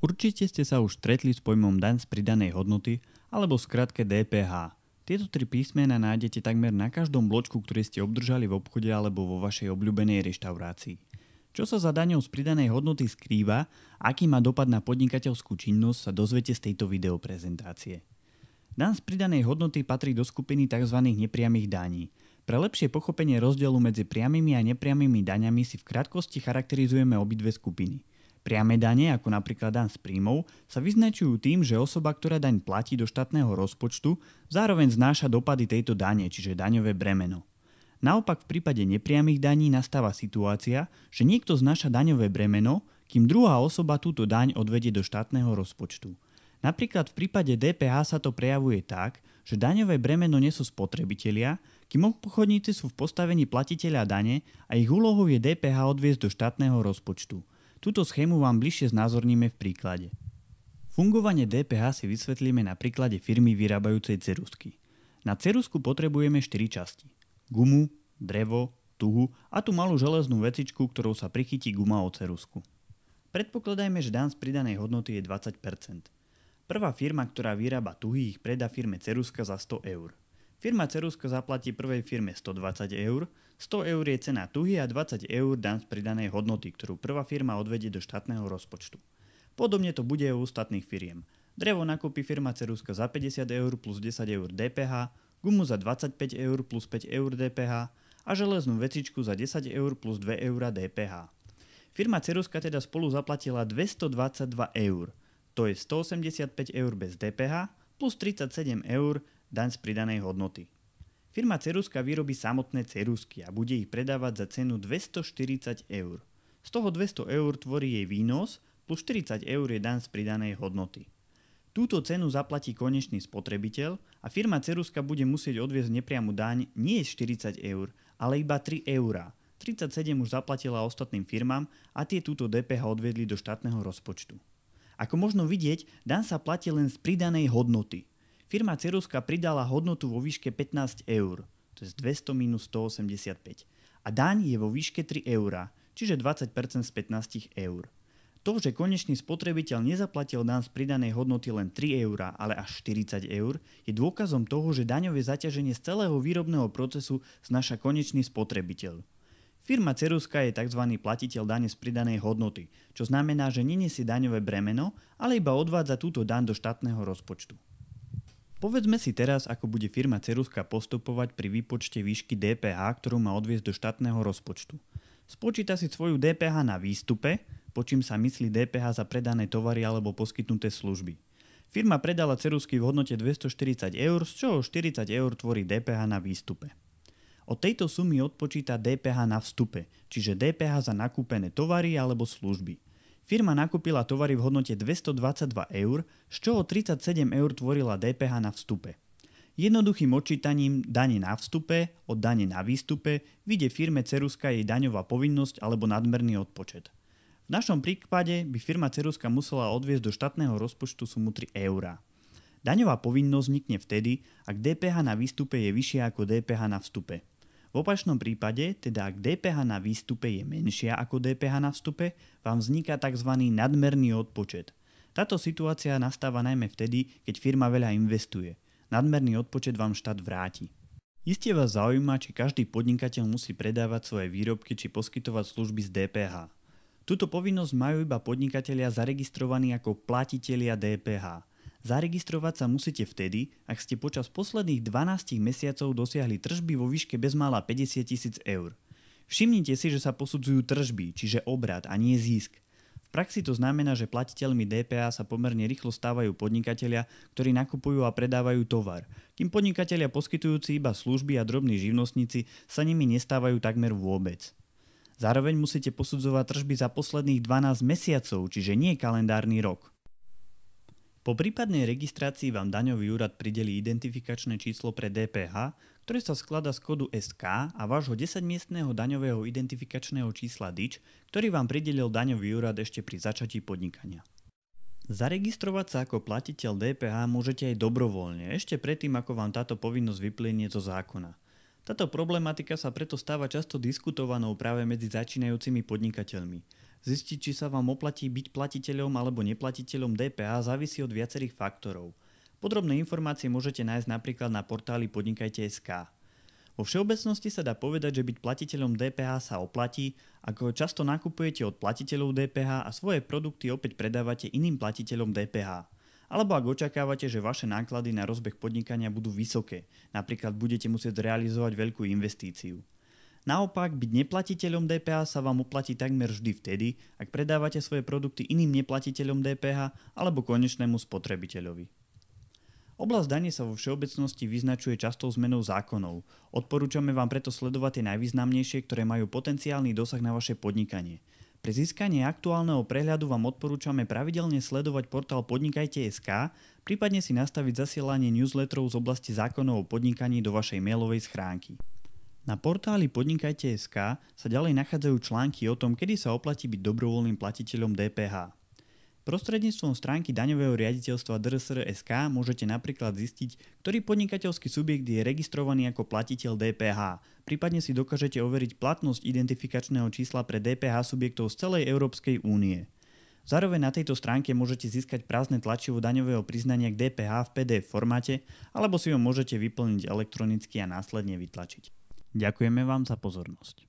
Určite ste sa už stretli s pojmom daň z pridanej hodnoty alebo skratke DPH. Tieto tri písmena nájdete takmer na každom bločku, ktorý ste obdržali v obchode alebo vo vašej obľúbenej reštaurácii. Čo sa za daňou z pridanej hodnoty skrýva, aký má dopad na podnikateľskú činnosť, sa dozviete z tejto videoprezentácie. Dan z pridanej hodnoty patrí do skupiny tzv. nepriamých daní. Pre lepšie pochopenie rozdielu medzi priamými a nepriamými daňami si v krátkosti charakterizujeme obidve skupiny – Priame dane, ako napríklad daň z príjmov, sa vyznačujú tým, že osoba, ktorá daň platí do štátneho rozpočtu, zároveň znáša dopady tejto dane, čiže daňové bremeno. Naopak v prípade nepriamých daní nastáva situácia, že niekto znáša daňové bremeno, kým druhá osoba túto daň odvedie do štátneho rozpočtu. Napríklad v prípade DPH sa to prejavuje tak, že daňové bremeno nesú spotrebitelia, kým obchodníci sú v postavení platiteľa dane a ich úlohou je DPH odviezť do štátneho rozpočtu – Túto schému vám bližšie znázorníme v príklade. Fungovanie DPH si vysvetlíme na príklade firmy vyrábajúcej cerusky. Na cerusku potrebujeme 4 časti. Gumu, drevo, tuhu a tú malú železnú vecičku, ktorou sa prichytí guma o cerusku. Predpokladajme, že dan z pridanej hodnoty je 20%. Prvá firma, ktorá vyrába tuhy, ich predá firme Ceruska za 100 eur. Firma Ceruska zaplatí prvej firme 120 eur, 100 eur je cena tuhy a 20 eur dan z pridanej hodnoty, ktorú prvá firma odvedie do štátneho rozpočtu. Podobne to bude u ostatných firiem. Drevo nakúpi firma Ceruska za 50 eur plus 10 eur DPH, gumu za 25 eur plus 5 eur DPH a železnú vecičku za 10 eur plus 2 eur DPH. Firma Ceruska teda spolu zaplatila 222 eur, to je 185 eur bez DPH plus 37 eur daň z pridanej hodnoty. Firma Ceruska vyrobí samotné cerusky a bude ich predávať za cenu 240 eur. Z toho 200 eur tvorí jej výnos, plus 40 eur je dan z pridanej hodnoty. Túto cenu zaplatí konečný spotrebiteľ a firma Ceruska bude musieť odviezť nepriamu daň nie 40 eur, ale iba 3 eurá. 37 už zaplatila ostatným firmám a tie túto DPH odvedli do štátneho rozpočtu. Ako možno vidieť, dan sa platí len z pridanej hodnoty – Firma Ceruska pridala hodnotu vo výške 15 eur, to je 200 minus 185. A daň je vo výške 3 eur, čiže 20% z 15 eur. To, že konečný spotrebiteľ nezaplatil dan z pridanej hodnoty len 3 eur, ale až 40 eur, je dôkazom toho, že daňové zaťaženie z celého výrobného procesu znaša konečný spotrebiteľ. Firma Ceruska je tzv. platiteľ dane z pridanej hodnoty, čo znamená, že neniesie daňové bremeno, ale iba odvádza túto daň do štátneho rozpočtu. Povedzme si teraz, ako bude firma Ceruska postupovať pri výpočte výšky DPH, ktorú má odviesť do štátneho rozpočtu. Spočíta si svoju DPH na výstupe, po čím sa myslí DPH za predané tovary alebo poskytnuté služby. Firma predala cerusky v hodnote 240 eur, z čoho 40 eur tvorí DPH na výstupe. Od tejto sumy odpočíta DPH na vstupe, čiže DPH za nakúpené tovary alebo služby – Firma nakúpila tovary v hodnote 222 eur, z čoho 37 eur tvorila DPH na vstupe. Jednoduchým odčítaním dane na vstupe od dane na výstupe vyjde firme Ceruska jej daňová povinnosť alebo nadmerný odpočet. V našom prípade by firma Ceruska musela odviesť do štátneho rozpočtu sumu 3 eurá. Daňová povinnosť vznikne vtedy, ak DPH na výstupe je vyššia ako DPH na vstupe. V opačnom prípade, teda ak DPH na výstupe je menšia ako DPH na vstupe, vám vzniká tzv. nadmerný odpočet. Táto situácia nastáva najmä vtedy, keď firma veľa investuje. Nadmerný odpočet vám štát vráti. Isté vás zaujíma, či každý podnikateľ musí predávať svoje výrobky či poskytovať služby z DPH. Tuto povinnosť majú iba podnikatelia zaregistrovaní ako platitelia DPH. Zaregistrovať sa musíte vtedy, ak ste počas posledných 12 mesiacov dosiahli tržby vo výške bezmála 50 tisíc eur. Všimnite si, že sa posudzujú tržby, čiže obrad a nie zisk. V praxi to znamená, že platiteľmi DPA sa pomerne rýchlo stávajú podnikatelia, ktorí nakupujú a predávajú tovar, kým podnikatelia poskytujúci iba služby a drobní živnostníci sa nimi nestávajú takmer vôbec. Zároveň musíte posudzovať tržby za posledných 12 mesiacov, čiže nie kalendárny rok. Po prípadnej registrácii vám daňový úrad prideli identifikačné číslo pre DPH, ktoré sa sklada z kódu SK a vášho 10-miestného daňového identifikačného čísla DIČ, ktorý vám pridelil daňový úrad ešte pri začatí podnikania. Zaregistrovať sa ako platiteľ DPH môžete aj dobrovoľne, ešte predtým, ako vám táto povinnosť vyplynie zo zákona. Táto problematika sa preto stáva často diskutovanou práve medzi začínajúcimi podnikateľmi – Zistiť, či sa vám oplatí byť platiteľom alebo neplatiteľom DPA závisí od viacerých faktorov. Podrobné informácie môžete nájsť napríklad na portáli podnikajte.sk. Vo všeobecnosti sa dá povedať, že byť platiteľom DPH sa oplatí, ako často nakupujete od platiteľov DPH a svoje produkty opäť predávate iným platiteľom DPH. Alebo ak očakávate, že vaše náklady na rozbeh podnikania budú vysoké, napríklad budete musieť zrealizovať veľkú investíciu. Naopak, byť neplatiteľom DPH sa vám uplatí takmer vždy vtedy, ak predávate svoje produkty iným neplatiteľom DPH alebo konečnému spotrebiteľovi. Oblasť dane sa vo všeobecnosti vyznačuje častou zmenou zákonov. Odporúčame vám preto sledovať tie najvýznamnejšie, ktoré majú potenciálny dosah na vaše podnikanie. Pre získanie aktuálneho prehľadu vám odporúčame pravidelne sledovať portál Podnikajte.sk, prípadne si nastaviť zasielanie newsletterov z oblasti zákonov o podnikaní do vašej mailovej schránky. Na portáli podnikajte.sk sa ďalej nachádzajú články o tom, kedy sa oplatí byť dobrovoľným platiteľom DPH. Prostredníctvom stránky daňového riaditeľstva DRSR.sk er er môžete napríklad zistiť, ktorý podnikateľský subjekt je registrovaný ako platiteľ DPH. Prípadne si dokážete overiť platnosť identifikačného čísla pre DPH subjektov z celej Európskej únie. Zároveň na tejto stránke môžete získať prázdne tlačivo daňového priznania k DPH v PDF formáte alebo si ho môžete vyplniť elektronicky a následne vytlačiť. Ďakujeme vám za pozornosť.